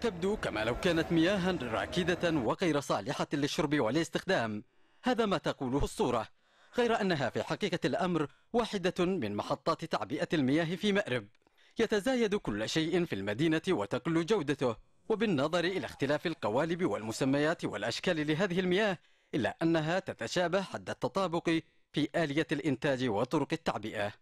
تبدو كما لو كانت مياها راكدة وغير صالحة للشرب والاستخدام هذا ما تقوله الصورة غير أنها في حقيقة الأمر واحدة من محطات تعبئة المياه في مأرب يتزايد كل شيء في المدينة وتقل جودته وبالنظر إلى اختلاف القوالب والمسميات والأشكال لهذه المياه إلا أنها تتشابه حد التطابق في آلية الإنتاج وطرق التعبئة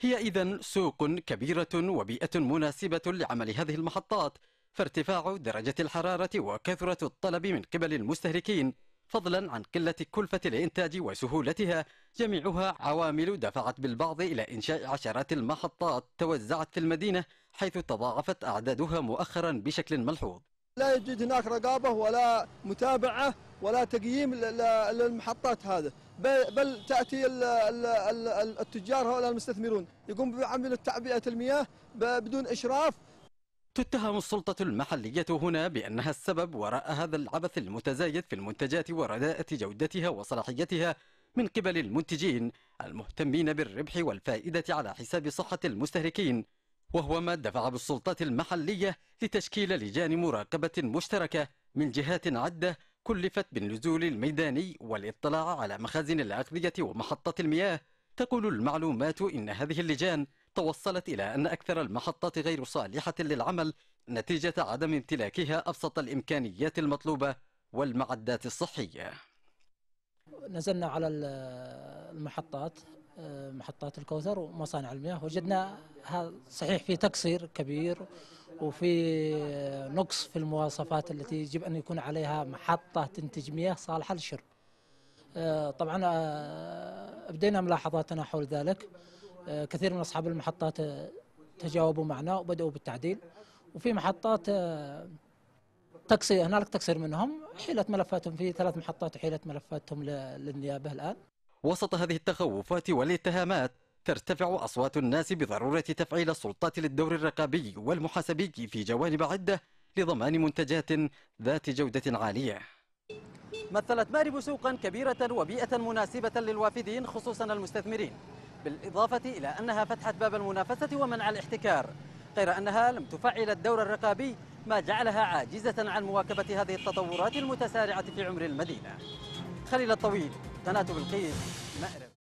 هي إذا سوق كبيرة وبيئة مناسبة لعمل هذه المحطات فارتفاع درجة الحرارة وكثرة الطلب من قبل المستهلكين فضلا عن قلة كلفة الإنتاج وسهولتها جميعها عوامل دفعت بالبعض إلى إنشاء عشرات المحطات توزعت في المدينة حيث تضاعفت أعدادها مؤخرا بشكل ملحوظ لا يوجد هناك رقابة ولا متابعة ولا تقييم للمحطات هذا بل تأتي التجار هؤلاء المستثمرون يقوم بعمل تعبئة المياه بدون إشراف تتهم السلطة المحلية هنا بأنها السبب وراء هذا العبث المتزايد في المنتجات ورداءة جودتها وصلاحيتها من قبل المنتجين المهتمين بالربح والفائدة على حساب صحة المستهلكين وهو ما دفع بالسلطات المحلية لتشكيل لجان مراقبة مشتركة من جهات عدة كلفت بالنزول الميداني والاطلاع على مخازن الأغذية ومحطة المياه تقول المعلومات إن هذه اللجان توصلت إلى أن أكثر المحطات غير صالحة للعمل نتيجة عدم امتلاكها أبسط الإمكانيات المطلوبة والمعدات الصحية نزلنا على المحطات محطات الكوثر ومصانع المياه وجدنا صحيح في تقصير كبير وفي نقص في المواصفات التي يجب أن يكون عليها محطة تنتج مياه صالحة للشرب آه، طبعا آه، بدينا ملاحظاتنا حول ذلك آه، كثير من أصحاب المحطات تجاوبوا معنا وبدأوا بالتعديل وفي محطات تقصير هنالك تقصير منهم حيلت ملفاتهم في ثلاث محطات حيلت ملفاتهم للنيابة الآن وسط هذه التخوفات والاتهامات ترتفع أصوات الناس بضرورة تفعيل السلطات للدور الرقابي والمحاسبي في جوانب عدة لضمان منتجات ذات جودة عالية مثلت مارب سوقا كبيرة وبيئة مناسبة للوافدين خصوصا المستثمرين بالإضافة إلى أنها فتحت باب المنافسة ومنع الاحتكار غير أنها لم تفعل الدور الرقابي ما جعلها عاجزة عن مواكبة هذه التطورات المتسارعة في عمر المدينة خليل الطويل قناة بلقيس مأرب